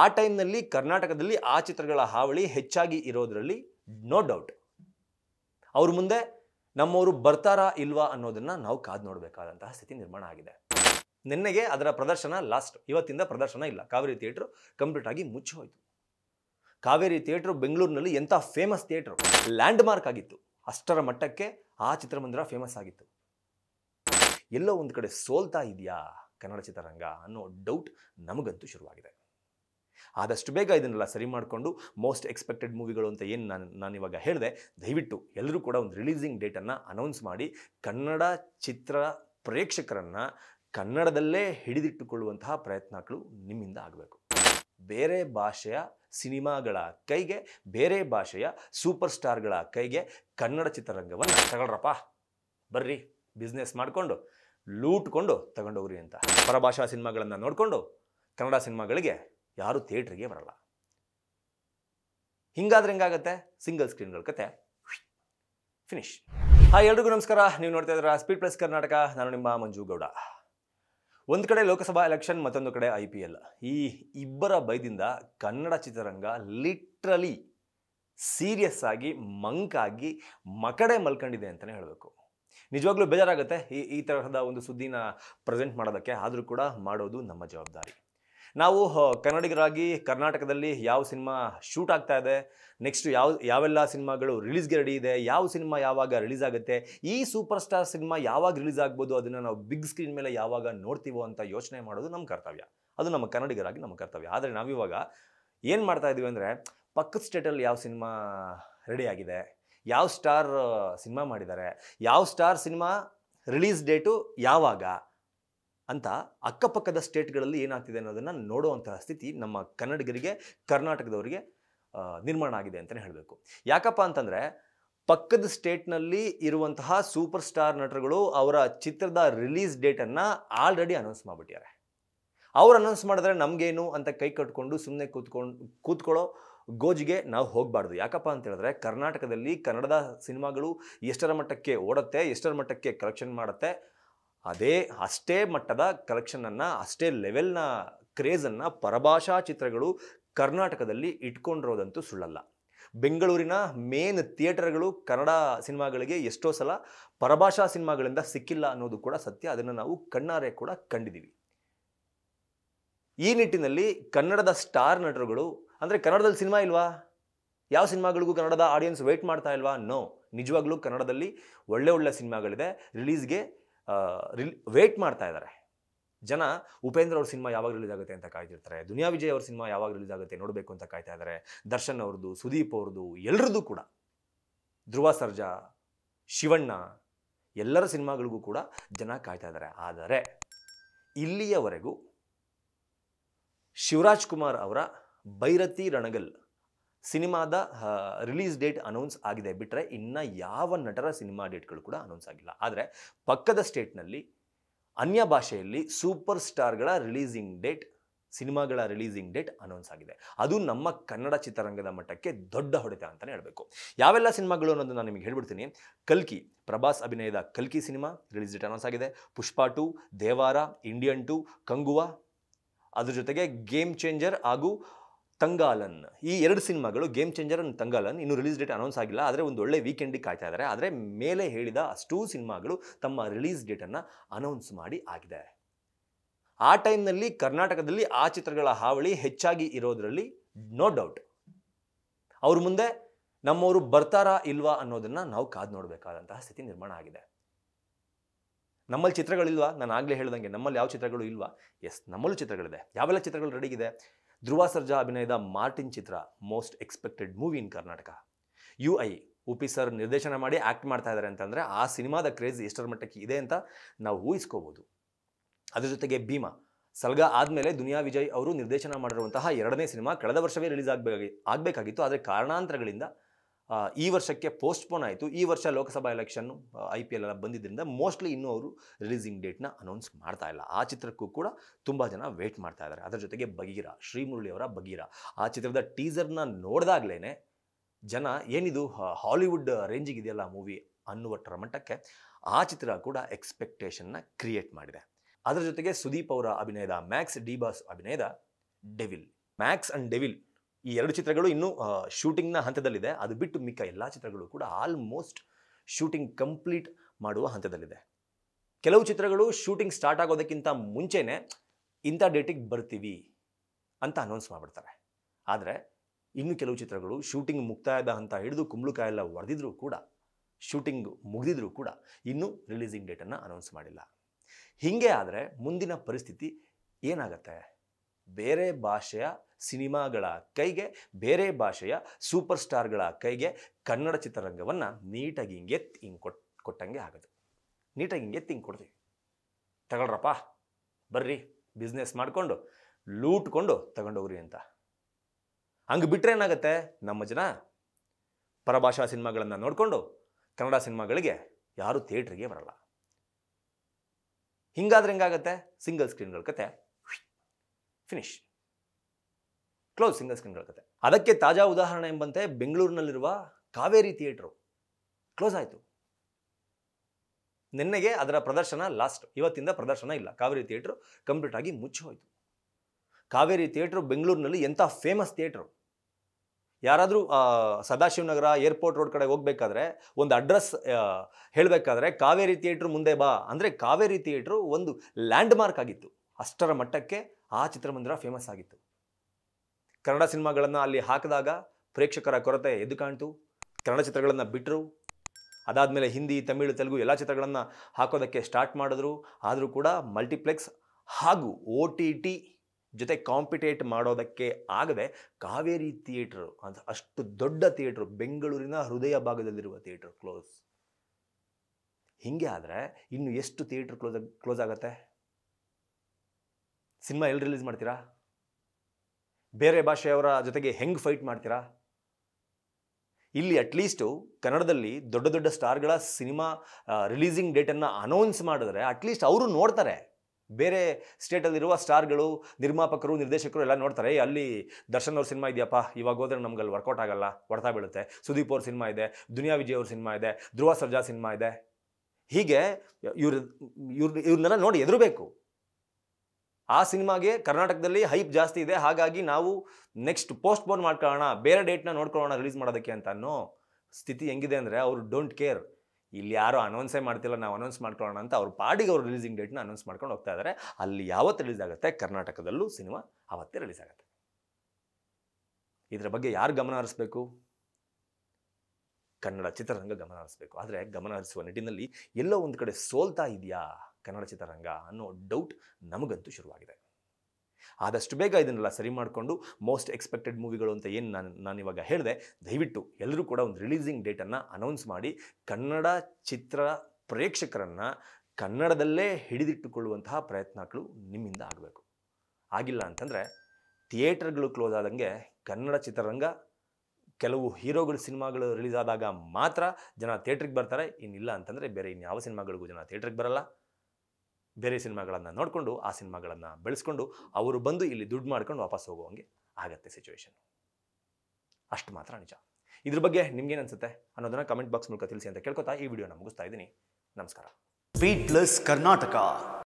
ಆ ಟೈಮ್ನಲ್ಲಿ ಕರ್ನಾಟಕದಲ್ಲಿ ಆ ಚಿತ್ರಗಳ ಹಾವಳಿ ಹೆಚ್ಚಾಗಿ ಇರೋದರಲ್ಲಿ ನೋ ಡೌಟ್ ಅವ್ರ ಮುಂದೆ ನಮ್ಮವರು ಬರ್ತಾರಾ ಇಲ್ವಾ ಅನ್ನೋದನ್ನ ನಾವು ಕಾದು ನೋಡಬೇಕಾದಂತಹ ಸ್ಥಿತಿ ನಿರ್ಮಾಣ ಆಗಿದೆ ನಿನ್ನೆಗೆ ಅದರ ಪ್ರದರ್ಶನ ಲಾಸ್ಟ್ ಇವತ್ತಿಂದ ಪ್ರದರ್ಶನ ಇಲ್ಲ ಕಾವೇರಿ ಥಿಯೇಟ್ರ್ ಕಂಪ್ಲೀಟ್ ಆಗಿ ಮುಚ್ಚಿ ಹೋಯಿತು ಕಾವೇರಿ ಥಿಯೇಟ್ರ್ ಬೆಂಗಳೂರಿನಲ್ಲಿ ಎಂಥ ಫೇಮಸ್ ಥಿಯೇಟ್ರ್ ಲ್ಯಾಂಡ್ ಮಾರ್ಕ್ ಆಗಿತ್ತು ಅಷ್ಟರ ಮಟ್ಟಕ್ಕೆ ಆ ಚಿತ್ರಮಂದಿರ ಫೇಮಸ್ ಆಗಿತ್ತು ಎಲ್ಲೋ ಒಂದು ಕಡೆ ಸೋಲ್ತಾ ಇದೆಯಾ ಕನ್ನಡ ಚಿತ್ರರಂಗ ಅನ್ನೋ ಡೌಟ್ ನಮಗಂತೂ ಶುರುವಾಗಿದೆ ಆದಷ್ಟು ಬೇಗ ಇದನ್ನೆಲ್ಲ ಸರಿ ಮಾಡಿಕೊಂಡು ಮೋಸ್ಟ್ ಎಕ್ಸ್ಪೆಕ್ಟೆಡ್ ಮೂವಿಗಳು ಅಂತ ಏನು ನಾನು ಇವಾಗ ಹೇಳಿದೆ ದಯವಿಟ್ಟು ಎಲ್ಲರೂ ಕೂಡ ಒಂದು ರಿಲೀಸಿಂಗ್ ಡೇಟನ್ನು ಅನೌನ್ಸ್ ಮಾಡಿ ಕನ್ನಡ ಚಿತ್ರ ಪ್ರೇಕ್ಷಕರನ್ನು ಕನ್ನಡದಲ್ಲೇ ಹಿಡಿದಿಟ್ಟುಕೊಳ್ಳುವಂತಹ ಪ್ರಯತ್ನಗಳು ನಿಮ್ಮಿಂದ ಆಗಬೇಕು ಬೇರೆ ಭಾಷೆಯ ಸಿನಿಮಾಗಳ ಕೈಗೆ ಬೇರೆ ಭಾಷೆಯ ಸೂಪರ್ ಸ್ಟಾರ್ಗಳ ಕೈಗೆ ಕನ್ನಡ ಚಿತ್ರರಂಗವನ್ನು ತಗೊಳ್ರಪ್ಪ ಬರ್ರಿ ಬಿಸ್ನೆಸ್ ಮಾಡಿಕೊಂಡು ಲೂಟ್ಕೊಂಡು ತಗೊಂಡೋಗ್ರಿ ಅಂತ ಪರಭಾಷಾ ಸಿನಿಮಾಗಳನ್ನು ನೋಡಿಕೊಂಡು ಕನ್ನಡ ಸಿನಿಮಾಗಳಿಗೆ ಯಾರು ಥಿಯೇಟ್ರಿಗೆ ಬರಲ್ಲ ಹಿಂಗಾದ್ರೆ ಹೆಂಗಾಗತ್ತೆ ಸಿಂಗಲ್ ಸ್ಕ್ರೀನ್ಗಳ ಕತೆ ಫಿನಿಶ್ ಹಾ ಎಲ್ರಿಗೂ ನಮಸ್ಕಾರ ನೀವು ನೋಡ್ತಾ ಇದ್ರ ಸ್ಪೀಡ್ ಪ್ಲಸ್ ಕರ್ನಾಟಕ ನಾನು ನಿಮ್ಮ ಮಂಜು ಗೌಡ ಒಂದು ಕಡೆ ಲೋಕಸಭಾ ಎಲೆಕ್ಷನ್ ಮತ್ತೊಂದು ಕಡೆ ಐ ಪಿ ಎಲ್ ಈ ಇಬ್ಬರ ಬೈದಿಂದ ಕನ್ನಡ ಚಿತ್ರರಂಗ ಲಿಟ್ರಲಿ ಸೀರಿಯಸ್ ಆಗಿ ಮಂಕಾಗಿ ಮಕಡೆ ಮಲ್ಕೊಂಡಿದೆ ಅಂತಲೇ ಹೇಳಬೇಕು ನಿಜವಾಗ್ಲೂ ಬೇಜಾರಾಗುತ್ತೆ ಈ ಈ ತರಹದ ಒಂದು ಸುದ್ದಿನ ಪ್ರೆಸೆಂಟ್ ಮಾಡೋದಕ್ಕೆ ಆದರೂ ಕೂಡ ಮಾಡೋದು ನಮ್ಮ ಜವಾಬ್ದಾರಿ ನಾವು ಕನ್ನಡಿಗರಾಗಿ ಕರ್ನಾಟಕದಲ್ಲಿ ಯಾವ ಸಿನಿಮಾ ಶೂಟ್ ಆಗ್ತಾ ಇದೆ ನೆಕ್ಸ್ಟ್ ಯಾವ ಯಾವೆಲ್ಲ ಸಿನಿಮಾಗಳು ರಿಲೀಸ್ಗೆ ರೆಡಿ ಇದೆ ಯಾವ ಸಿನಿಮಾ ಯಾವಾಗ ರಿಲೀಸ್ ಆಗುತ್ತೆ ಈ ಸೂಪರ್ ಸ್ಟಾರ್ ಸಿನಿಮಾ ಯಾವಾಗ ರಿಲೀಸ್ ಆಗ್ಬೋದು ಅದನ್ನು ನಾವು ಬಿಗ್ ಸ್ಕ್ರೀನ್ ಮೇಲೆ ಯಾವಾಗ ನೋಡ್ತೀವೋ ಅಂತ ಯೋಚನೆ ಮಾಡೋದು ನಮ್ಮ ಕರ್ತವ್ಯ ಅದು ನಮ್ಮ ಕನ್ನಡಿಗರಾಗಿ ನಮ್ಮ ಕರ್ತವ್ಯ ಆದರೆ ನಾವಿವಾಗ ಏನು ಮಾಡ್ತಾ ಇದ್ದೀವಿ ಅಂದರೆ ಪಕ್ಕದ ಸ್ಟೇಟಲ್ಲಿ ಯಾವ ಸಿನಿಮಾ ರೆಡಿ ಆಗಿದೆ ಯಾವ ಸ್ಟಾರ್ ಸಿನಿಮಾ ಮಾಡಿದ್ದಾರೆ ಯಾವ ಸ್ಟಾರ್ ಸಿನಿಮಾ ರಿಲೀಸ್ ಡೇಟು ಯಾವಾಗ ಅಂತ ಅಕ್ಕಪಕ್ಕದ ಸ್ಟೇಟ್ಗಳಲ್ಲಿ ಏನಾಗ್ತಿದೆ ಅನ್ನೋದನ್ನು ನೋಡುವಂತಹ ಸ್ಥಿತಿ ನಮ್ಮ ಕನ್ನಡಿಗರಿಗೆ ಕರ್ನಾಟಕದವರಿಗೆ ನಿರ್ಮಾಣ ಆಗಿದೆ ಅಂತಲೇ ಹೇಳಬೇಕು ಯಾಕಪ್ಪ ಅಂತಂದರೆ ಪಕ್ಕದ ಸ್ಟೇಟ್ನಲ್ಲಿ ಇರುವಂತಹ ಸೂಪರ್ ಸ್ಟಾರ್ ನಟರುಗಳು ಅವರ ಚಿತ್ರದ ರಿಲೀಸ್ ಡೇಟನ್ನು ಆಲ್ರೆಡಿ ಅನೌನ್ಸ್ ಮಾಡಿಬಿಟ್ಟಿದ್ದಾರೆ ಅವ್ರು ಅನೌನ್ಸ್ ಮಾಡಿದ್ರೆ ನಮಗೇನು ಅಂತ ಕೈ ಕಟ್ಕೊಂಡು ಸುಮ್ಮನೆ ಕೂತ್ಕೊಂಡು ಕೂತ್ಕೊಳ್ಳೋ ಗೋಜಿಗೆ ನಾವು ಹೋಗಬಾರ್ದು ಯಾಕಪ್ಪ ಅಂತ ಹೇಳಿದ್ರೆ ಕರ್ನಾಟಕದಲ್ಲಿ ಕನ್ನಡದ ಸಿನಿಮಾಗಳು ಎಷ್ಟರ ಮಟ್ಟಕ್ಕೆ ಓಡುತ್ತೆ ಎಷ್ಟರ ಮಟ್ಟಕ್ಕೆ ಕಲೆಕ್ಷನ್ ಮಾಡುತ್ತೆ ಅದೇ ಅಷ್ಟೇ ಮಟ್ಟದ ಕಲೆಕ್ಷನನ್ನು ಅಷ್ಟೇ ಲೆವೆಲ್ನ ಕ್ರೇಜನ್ನು ಪರಭಾಷಾ ಚಿತ್ರಗಳು ಕರ್ನಾಟಕದಲ್ಲಿ ಇಟ್ಕೊಂಡಿರೋದಂತೂ ಸುಳ್ಳಲ್ಲ ಬೆಂಗಳೂರಿನ ಮೇನ್ ಥಿಯೇಟರ್ಗಳು ಕನ್ನಡ ಸಿನಿಮಾಗಳಿಗೆ ಎಷ್ಟೋ ಸಲ ಪರಭಾಷಾ ಸಿನಿಮಾಗಳಿಂದ ಸಿಕ್ಕಿಲ್ಲ ಅನ್ನೋದು ಕೂಡ ಸತ್ಯ ಅದನ್ನು ನಾವು ಕಣ್ಣಾರೆ ಕೂಡ ಕಂಡಿದ್ದೀವಿ ಈ ನಿಟ್ಟಿನಲ್ಲಿ ಕನ್ನಡದ ಸ್ಟಾರ್ ನಟರುಗಳು ಅಂದರೆ ಕನ್ನಡದಲ್ಲಿ ಸಿನಿಮಾ ಇಲ್ವಾ ಯಾವ ಸಿನಿಮಾಗಳಿಗೂ ಕನ್ನಡದ ಆಡಿಯನ್ಸ್ ವೆಯ್ಟ್ ಮಾಡ್ತಾ ಇಲ್ವಾ ನೋ ನಿಜವಾಗ್ಲೂ ಕನ್ನಡದಲ್ಲಿ ಒಳ್ಳೆ ಒಳ್ಳೆ ಸಿನಿಮಾಗಳಿದೆ ರಿಲೀಸ್ಗೆ ರಿಲ್ ವೇಟ್ ಮಾಡ್ತಾ ಇದ್ದಾರೆ ಜನ ಉಪೇಂದ್ರ ಅವ್ರ ಸಿನಿಮಾ ಯಾವಾಗ ರಿಲೀಸ್ ಆಗುತ್ತೆ ಅಂತ ಕಾಯ್ತಿರ್ತಾರೆ ದುನಿಯಾ ವಿಜಯ್ ಅವ್ರ ಸಿನಿಮಾ ಯಾವಾಗ ರಿಲೀಸ್ ಆಗುತ್ತೆ ನೋಡಬೇಕು ಅಂತ ಕಾಯ್ತಾ ಇದ್ದಾರೆ ದರ್ಶನ್ ಅವ್ರದ್ದು ಸುದೀಪ್ ಅವ್ರದ್ದು ಎಲ್ಲರದ್ದು ಕೂಡ ಧ್ರುವ ಸರ್ಜಾ ಶಿವಣ್ಣ ಎಲ್ಲರ ಸಿನಿಮಾಗಳಿಗೂ ಕೂಡ ಜನ ಕಾಯ್ತಾ ಇದ್ದಾರೆ ಆದರೆ ಇಲ್ಲಿಯವರೆಗೂ ಶಿವರಾಜ್ ಕುಮಾರ್ ಅವರ ಬೈರತಿ ರಣಗಲ್ ಸಿನಿಮಾದ ರಿಲೀಸ್ ಡೇಟ್ ಅನೌನ್ಸ್ ಆಗಿದೆ ಬಿಟ್ಟರೆ ಇನ್ನು ಯಾವ ನಟರ ಸಿನಿಮಾ ಡೇಟ್ಗಳು ಕೂಡ ಅನೌನ್ಸ್ ಆಗಿಲ್ಲ ಆದರೆ ಪಕ್ಕದ ಸ್ಟೇಟ್ನಲ್ಲಿ ಅನ್ಯ ಭಾಷೆಯಲ್ಲಿ ಸೂಪರ್ ಸ್ಟಾರ್ಗಳ ರಿಲೀಸಿಂಗ್ ಡೇಟ್ ಸಿನಿಮಾಗಳ ರಿಲೀಸಿಂಗ್ ಡೇಟ್ ಅನೌನ್ಸ್ ಆಗಿದೆ ಅದು ನಮ್ಮ ಕನ್ನಡ ಚಿತ್ರರಂಗದ ಮಟ್ಟಕ್ಕೆ ದೊಡ್ಡ ಹೊಡೆತ ಅಂತಲೇ ಹೇಳಬೇಕು ಯಾವೆಲ್ಲ ಸಿನಿಮಾಗಳು ಅನ್ನೋದು ನಾನು ನಿಮಗೆ ಹೇಳ್ಬಿಡ್ತೀನಿ ಕಲ್ಕಿ ಪ್ರಭಾಸ್ ಅಭಿನಯದ ಕಲ್ಕಿ ಸಿನಿಮಾ ರಿಲೀಸ್ ಡೇಟ್ ಅನೌನ್ಸ್ ಆಗಿದೆ Pushpa two Devara Indian two Kanguva ಅದ್ರ ಜೊತೆಗೆ ಗೇಮ್ ಚೇಂಜರ್ ಹಾಗೂ ತಂಗಾಲನ್ ಈ ಎರಡು ಸಿನಿಮಾಗಳು ಗೇಮ್ ಚೇಂಜರ್ ಅಂಡ್ ತಂಗಾಲನ್ ಇನ್ನೂ ರಿಲೀಸ್ ಡೇಟ್ ಅನೌನ್ಸ್ ಆಗಿಲ್ಲ ಆದರೆ ಒಂದು ಒಳ್ಳೆ ವೀಕೆಂಡಿಗೆ ಕಾಯ್ತಾ ಇದ್ದಾರೆ ಆದರೆ ಮೇಲೆ ಹೇಳಿದ ಅಷ್ಟೂ ಸಿನಿಮಾಗಳು ತಮ್ಮ ರಿಲೀಸ್ ಡೇಟನ್ನು ಅನೌನ್ಸ್ ಮಾಡಿ ಆಗಿದೆ ಆ ಟೈಮ್ನಲ್ಲಿ ಕರ್ನಾಟಕದಲ್ಲಿ ಆ ಚಿತ್ರಗಳ ಹಾವಳಿ ಹೆಚ್ಚಾಗಿ ಇರೋದರಲ್ಲಿ ನೋ ಡೌಟ್ ಅವ್ರ ಮುಂದೆ ನಮ್ಮವರು ಬರ್ತಾರಾ ಇಲ್ವಾ ಅನ್ನೋದನ್ನು ನಾವು ಕಾದು ನೋಡಬೇಕಾದಂತಹ ಸ್ಥಿತಿ ನಿರ್ಮಾಣ ಆಗಿದೆ ನಮ್ಮಲ್ಲಿ ಚಿತ್ರಗಳಿಲ್ವಾ ನಾನು ಆಗಲೇ ಹೇಳ್ದಂಗೆ ನಮ್ಮಲ್ಲಿ ಯಾವ ಚಿತ್ರಗಳು ಇಲ್ವಾ ಎಸ್ ನಮ್ಮಲ್ಲೂ ಚಿತ್ರಗಳಿದೆ ಯಾವೆಲ್ಲ ಚಿತ್ರಗಳು ರೆಡಿಗಿದೆ ಧ್ರುವ ಸರ್ಜಾ ಅಭಿನಯದ ಮಾರ್ಟಿನ್ ಚಿತ್ರ most expected movie in Karnataka U I Uppi sir ನಿರ್ದೇಶನ ಮಾಡಿ ಆ್ಯಕ್ಟ್ ಮಾಡ್ತಾ ಇದ್ದಾರೆ ಅಂತಂದರೆ ಆ ಸಿನಿಮಾದ ಕ್ರೇಜ್ ಎಷ್ಟರ ಮಟ್ಟಕ್ಕೆ ಇದೆ ಅಂತ ನಾವು ಊಹಿಸ್ಕೋಬೋದು ಅದ್ರ ಜೊತೆಗೆ ಭೀಮಾ ಸಲ್ಗ ಆದಮೇಲೆ ದುನಿಯಾ ವಿಜಯ್ ಅವರು ನಿರ್ದೇಶನ ಮಾಡಿರುವಂತಹ ಎರಡನೇ ಸಿನಿಮಾ ಕಳೆದ ವರ್ಷವೇ ರಿಲೀಸ್ ಆಗಬೇಕಾಗಿ ಆಗಬೇಕಾಗಿತ್ತು ಆದರೆ ಕಾರಣಾಂತರಗಳಿಂದ ಈ ವರ್ಷಕ್ಕೆ ಪೋಸ್ಟ್ಪೋನ್ ಆಯಿತು ಈ ವರ್ಷ ಲೋಕಸಭಾ ಎಲೆಕ್ಷನ್ನು ಐ ಪಿ ಎಲ್ ಎಲ್ಲ ಬಂದಿದ್ದರಿಂದ ಮೋಸ್ಟ್ಲಿ ಇನ್ನೂ ಅವರು ರಿಲೀಸಿಂಗ್ ಡೇಟ್ನ ಅನೌನ್ಸ್ ಮಾಡ್ತಾ ಇಲ್ಲ ಆ ಚಿತ್ರಕ್ಕೂ ಕೂಡ ತುಂಬ ಜನ ವೇಟ್ ಮಾಡ್ತಾ ಇದ್ದಾರೆ ಅದರ ಜೊತೆಗೆ ಬಗೀರ ಶ್ರೀಮುರಳಿ ಅವರ ಬಗೀರ ಆ ಚಿತ್ರದ ಟೀಸರ್ನ ನೋಡಿದಾಗ್ಲೇ ಜನ ಏನಿದು ಹಾಲಿವುಡ್ ರೇಂಜಿಗೆ ಇದೆಯಲ್ಲ ಮೂವಿ ಅನ್ನುವಟ್ಟರ ಮಟ್ಟಕ್ಕೆ ಆ ಚಿತ್ರ ಕೂಡ ಎಕ್ಸ್ಪೆಕ್ಟೇಷನ್ನ ಕ್ರಿಯೇಟ್ ಮಾಡಿದೆ ಅದರ ಜೊತೆಗೆ ಸುದೀಪ್ ಅವರ ಅಭಿನಯದ ಮ್ಯಾಕ್ಸ್ ಬಾಸ್ ಅಭಿನಯದ ಡೆವಿಲ್ ಮ್ಯಾಕ್ಸ್ ಅಂಡ್ ಡೆವಿಲ್ ಈ ಎರಡು ಚಿತ್ರಗಳು ಇನ್ನೂ ಶೂಟಿಂಗ್ನ ಹಂತದಲ್ಲಿದೆ ಅದು ಬಿಟ್ಟು ಮಿಕ್ಕ ಎಲ್ಲ ಚಿತ್ರಗಳು ಕೂಡ ಆಲ್ಮೋಸ್ಟ್ ಶೂಟಿಂಗ್ ಕಂಪ್ಲೀಟ್ ಮಾಡುವ ಹಂತದಲ್ಲಿದೆ ಕೆಲವು ಚಿತ್ರಗಳು ಶೂಟಿಂಗ್ ಸ್ಟಾರ್ಟ್ ಆಗೋದಕ್ಕಿಂತ ಮುಂಚೆನೆ ಇಂಥ ಡೇಟಿಗೆ ಬರ್ತೀವಿ ಅಂತ ಅನೌನ್ಸ್ ಮಾಡಿಬಿಡ್ತಾರೆ ಆದರೆ ಇನ್ನು ಕೆಲವು ಚಿತ್ರಗಳು ಶೂಟಿಂಗ್ ಮುಕ್ತಾಯದ ಹಂತ ಹಿಡಿದು ಕುಂಬಳಕಾಯಿ ಎಲ್ಲ ಒಡೆದಿದ್ರೂ ಕೂಡ ಶೂಟಿಂಗ್ ಮುಗಿದಿದ್ರೂ ಕೂಡ ಇನ್ನೂ ರಿಲೀಸಿಂಗ್ ಡೇಟನ್ನು ಅನೌನ್ಸ್ ಮಾಡಿಲ್ಲ ಹೀಗೆ ಆದರೆ ಮುಂದಿನ ಪರಿಸ್ಥಿತಿ ಏನಾಗುತ್ತೆ ಬೇರೆ ಭಾಷೆಯ ಸಿನಿಮಾಗಳ ಕೈಗೆ ಬೇರೆ ಭಾಷೆಯ ಸೂಪರ್ ಸ್ಟಾರ್ಗಳ ಕೈಗೆ ಕನ್ನಡ ಚಿತ್ರರಂಗವನ್ನು ನೀಟಾಗಿ ಹಿಂಗೆ ಎತ್ತಿ ಹಿಂಗೆ ಕೊಟ್ ಕೊಟ್ಟಂಗೆ ಆಗೋದು ನೀಟಾಗಿ ಹಿಂಗೆ ಎತ್ತಿ ಹಿಂಗೆ ಕೊಡ್ತೀವಿ ತಗೊಳ್ರಪ್ಪ ಬರ್ರಿ ಬಿಸ್ನೆಸ್ ಮಾಡಿಕೊಂಡು ಲೂಟ್ಕೊಂಡು ತಗೊಂಡೋಗ್ರಿ ಅಂತ ಹಂಗೆ ಬಿಟ್ಟರೆ ಏನಾಗುತ್ತೆ ನಮ್ಮ ಜನ ಪರಭಾಷಾ ಸಿನಿಮಾಗಳನ್ನು ನೋಡಿಕೊಂಡು ಕನ್ನಡ ಸಿನಿಮಾಗಳಿಗೆ ಯಾರೂ ಥಿಯೇಟ್ರಿಗೆ ಬರಲ್ಲ ಹಿಂಗಾದ್ರೆ ಹೆಂಗಾಗತ್ತೆ ಸಿಂಗಲ್ ಸ್ಕ್ರೀನ್ಗಳ ಕತೆ ಫಿನಿಶ್ ಕ್ಲೋಸ್ ಸಿಂಗಲ್ ಸ್ಕ್ರೀನ್ಗಳ ಕತೆ ಅದಕ್ಕೆ ತಾಜಾ ಉದಾಹರಣೆ ಎಂಬಂತೆ ಬೆಂಗಳೂರಿನಲ್ಲಿರುವ ಕಾವೇರಿ ಥಿಯೇಟ್ರು ಕ್ಲೋಸ್ ಆಯಿತು ನಿನ್ನೆಗೆ ಅದರ ಪ್ರದರ್ಶನ ಲಾಸ್ಟ್ ಇವತ್ತಿಂದ ಪ್ರದರ್ಶನ ಇಲ್ಲ ಕಾವೇರಿ ಥಿಯೇಟ್ರು ಕಂಪ್ಲೀಟ್ ಆಗಿ ಹೋಯಿತು ಕಾವೇರಿ ಥಿಯೇಟ್ರು ಬೆಂಗಳೂರಿನಲ್ಲಿ ಎಂಥ ಫೇಮಸ್ ಥಿಯೇಟ್ರು ಯಾರಾದರೂ ಸದಾಶಿವನಗರ ಏರ್ಪೋರ್ಟ್ ರೋಡ್ ಕಡೆ ಹೋಗಬೇಕಾದ್ರೆ ಒಂದು ಅಡ್ರೆಸ್ ಹೇಳಬೇಕಾದ್ರೆ ಕಾವೇರಿ ಥಿಯೇಟ್ರು ಮುಂದೆ ಬಾ ಅಂದರೆ ಕಾವೇರಿ ಥಿಯೇಟ್ರು ಒಂದು ಲ್ಯಾಂಡ್ ಆಗಿತ್ತು ಅಷ್ಟರ ಮಟ್ಟಕ್ಕೆ ಆ ಚಿತ್ರಮಂದಿರ ಫೇಮಸ್ ಆಗಿತ್ತು ಕನ್ನಡ ಸಿನಿಮಾಗಳನ್ನು ಅಲ್ಲಿ ಹಾಕಿದಾಗ ಪ್ರೇಕ್ಷಕರ ಕೊರತೆ ಎದ್ದು ಕಾಣ್ತು ಕನ್ನಡ ಚಿತ್ರಗಳನ್ನು ಬಿಟ್ಟರು ಅದಾದಮೇಲೆ ಹಿಂದಿ ತಮಿಳು ತೆಲುಗು ಎಲ್ಲ ಚಿತ್ರಗಳನ್ನು ಹಾಕೋದಕ್ಕೆ ಸ್ಟಾರ್ಟ್ ಮಾಡಿದ್ರು ಆದರೂ ಕೂಡ ಮಲ್ಟಿಪ್ಲೆಕ್ಸ್ ಹಾಗೂ ಒ ಟಿ ಟಿ ಜೊತೆ ಕಾಂಪಿಟೇಟ್ ಮಾಡೋದಕ್ಕೆ ಆಗದೆ ಕಾವೇರಿ ಥಿಯೇಟ್ರು ಅಂತ ಅಷ್ಟು ದೊಡ್ಡ ಥಿಯೇಟ್ರು ಬೆಂಗಳೂರಿನ ಹೃದಯ ಭಾಗದಲ್ಲಿರುವ ಥಿಯೇಟ್ರ್ ಕ್ಲೋಸ್ ಹೀಗೆ ಆದರೆ ಇನ್ನು ಎಷ್ಟು ಥಿಯೇಟ್ರ್ ಕ್ಲೋಸ್ ಕ್ಲೋಸ್ ಆಗುತ್ತೆ ಸಿನಿಮಾ ಎಲ್ಲಿ ರಿಲೀಸ್ ಮಾಡ್ತೀರಾ ಬೇರೆ ಭಾಷೆಯವರ ಜೊತೆಗೆ ಹೆಂಗೆ ಫೈಟ್ ಮಾಡ್ತೀರಾ ಇಲ್ಲಿ ಅಟ್ಲೀಸ್ಟು ಕನ್ನಡದಲ್ಲಿ ದೊಡ್ಡ ದೊಡ್ಡ ಸ್ಟಾರ್ಗಳ ಸಿನಿಮಾ ರಿಲೀಸಿಂಗ್ ಡೇಟನ್ನು ಅನೌನ್ಸ್ ಮಾಡಿದ್ರೆ ಅಟ್ಲೀಸ್ಟ್ ಅವರು ನೋಡ್ತಾರೆ ಬೇರೆ ಸ್ಟೇಟಲ್ಲಿರುವ ಸ್ಟಾರ್ಗಳು ನಿರ್ಮಾಪಕರು ನಿರ್ದೇಶಕರು ಎಲ್ಲ ನೋಡ್ತಾರೆ ಅಲ್ಲಿ ದರ್ಶನ್ ಅವ್ರ ಸಿನಿಮಾ ಇದೆಯಪ್ಪ ಇವಾಗ ಹೋದ್ರೆ ಅಲ್ಲಿ ವರ್ಕೌಟ್ ಆಗಲ್ಲ ಹೊಡ್ತಾ ಬೀಳುತ್ತೆ ಸುದೀಪ್ ಅವ್ರ ಸಿನಿಮಾ ಇದೆ ದುನಿಯಾ ವಿಜಯ್ ಅವ್ರ ಸಿನಿಮಾ ಇದೆ ಧ್ರುವ ಸರ್ಜಾ ಸಿನಿಮಾ ಇದೆ ಹೀಗೆ ಇವ್ರ ಇವ್ರ ಇವ್ರನ್ನೆಲ್ಲ ನೋಡಿ ಎದುರಬೇಕು ಆ ಸಿನಿಮಾಗೆ ಕರ್ನಾಟಕದಲ್ಲಿ ಹೈಪ್ ಜಾಸ್ತಿ ಇದೆ ಹಾಗಾಗಿ ನಾವು ನೆಕ್ಸ್ಟ್ ಪೋಸ್ಟ್ ಪೋನ್ ಮಾಡ್ಕೊಳ್ಳೋಣ ಬೇರೆ ಡೇಟ್ನ ನೋಡ್ಕೊಳ್ಳೋಣ ರಿಲೀಸ್ ಮಾಡೋದಕ್ಕೆ ಅಂತ ಅನ್ನೋ ಸ್ಥಿತಿ ಹೆಂಗಿದೆ ಅಂದರೆ ಅವರು ಡೋಂಟ್ ಕೇರ್ ಇಲ್ಲಿ ಯಾರು ಅನೌನ್ಸೇ ಮಾಡ್ತಿಲ್ಲ ನಾವು ಅನೌನ್ಸ್ ಮಾಡ್ಕೊಳ್ಳೋಣ ಅಂತ ಅವ್ರ ಪಾಡಿಗೆ ಅವರು ರಿಲೀಸಿಂಗ್ ಡೇಟ್ನ ಅನೌನ್ಸ್ ಮಾಡ್ಕೊಂಡು ಹೋಗ್ತಾ ಇದ್ದಾರೆ ಅಲ್ಲಿ ಯಾವತ್ತು ರಿಲೀಸ್ ಆಗುತ್ತೆ ಕರ್ನಾಟಕದಲ್ಲೂ ಸಿನಿಮಾ ಆವತ್ತೇ ರಿಲೀಸ್ ಆಗುತ್ತೆ ಇದರ ಬಗ್ಗೆ ಯಾರು ಗಮನ ಹರಿಸ್ಬೇಕು ಕನ್ನಡ ಚಿತ್ರರಂಗ ಗಮನ ಹರಿಸ್ಬೇಕು ಆದರೆ ಗಮನ ಹರಿಸುವ ನಿಟ್ಟಿನಲ್ಲಿ ಎಲ್ಲೋ ಒಂದು ಕಡೆ ಸೋಲ್ತಾ ಇದೆಯಾ ಕನ್ನಡ ಚಿತ್ರರಂಗ ಅನ್ನೋ ಡೌಟ್ ನಮಗಂತೂ ಶುರುವಾಗಿದೆ ಆದಷ್ಟು ಬೇಗ ಇದನ್ನೆಲ್ಲ ಸರಿ ಮಾಡಿಕೊಂಡು ಮೋಸ್ಟ್ ಎಕ್ಸ್ಪೆಕ್ಟೆಡ್ ಮೂವಿಗಳು ಅಂತ ಏನು ನಾನು ನಾನಿವಾಗ ಹೇಳಿದೆ ದಯವಿಟ್ಟು ಎಲ್ಲರೂ ಕೂಡ ಒಂದು ರಿಲೀಸಿಂಗ್ ಡೇಟನ್ನು ಅನೌನ್ಸ್ ಮಾಡಿ ಕನ್ನಡ ಚಿತ್ರ ಪ್ರೇಕ್ಷಕರನ್ನು ಕನ್ನಡದಲ್ಲೇ ಹಿಡಿದಿಟ್ಟುಕೊಳ್ಳುವಂತಹ ಪ್ರಯತ್ನಗಳು ನಿಮ್ಮಿಂದ ಆಗಬೇಕು ಆಗಿಲ್ಲ ಅಂತಂದರೆ ಥಿಯೇಟರ್ಗಳು ಕ್ಲೋಸ್ ಆದಂಗೆ ಕನ್ನಡ ಚಿತ್ರರಂಗ ಕೆಲವು ಹೀರೋಗಳ ಸಿನಿಮಾಗಳು ರಿಲೀಸ್ ಆದಾಗ ಮಾತ್ರ ಜನ ಥಿಯೇಟ್ರಿಗೆ ಬರ್ತಾರೆ ಇನ್ನಿಲ್ಲ ಅಂತಂದರೆ ಬೇರೆ ಇನ್ಯಾವ ಸಿನಿಮಾಗಳಿಗೂ ಜನ ಥಿಯೇಟ್ರಿಗೆ ಬರಲ್ಲ ಬೇರೆ ಸಿನಿಮಾಗಳನ್ನು ನೋಡಿಕೊಂಡು ಆ ಸಿನಿಮಾಗಳನ್ನು ಬೆಳೆಸ್ಕೊಂಡು ಅವರು ಬಂದು ಇಲ್ಲಿ ದುಡ್ಡು ಮಾಡ್ಕೊಂಡು ವಾಪಸ್ ಹೋಗುವಂಗೆ ಆಗತ್ತೆ ಸಿಚುವೇಶನ್ ಅಷ್ಟು ಮಾತ್ರ ನಿಜ ಇದ್ರ ಬಗ್ಗೆ ನಿಮ್ಗೇನು ಅನ್ಸುತ್ತೆ ಅನ್ನೋದನ್ನ ಕಮೆಂಟ್ ಬಾಕ್ಸ್ ಮೂಲಕ ತಿಳಿಸಿ ಅಂತ ಕೇಳ್ಕೊತಾ ಈ ವಿಡಿಯೋನ ಮುಗಿಸ್ತಾ ಇದ್ದೀನಿ ನಮಸ್ಕಾರ ಬಿ ಪ್ಲಸ್ ಕರ್ನಾಟಕ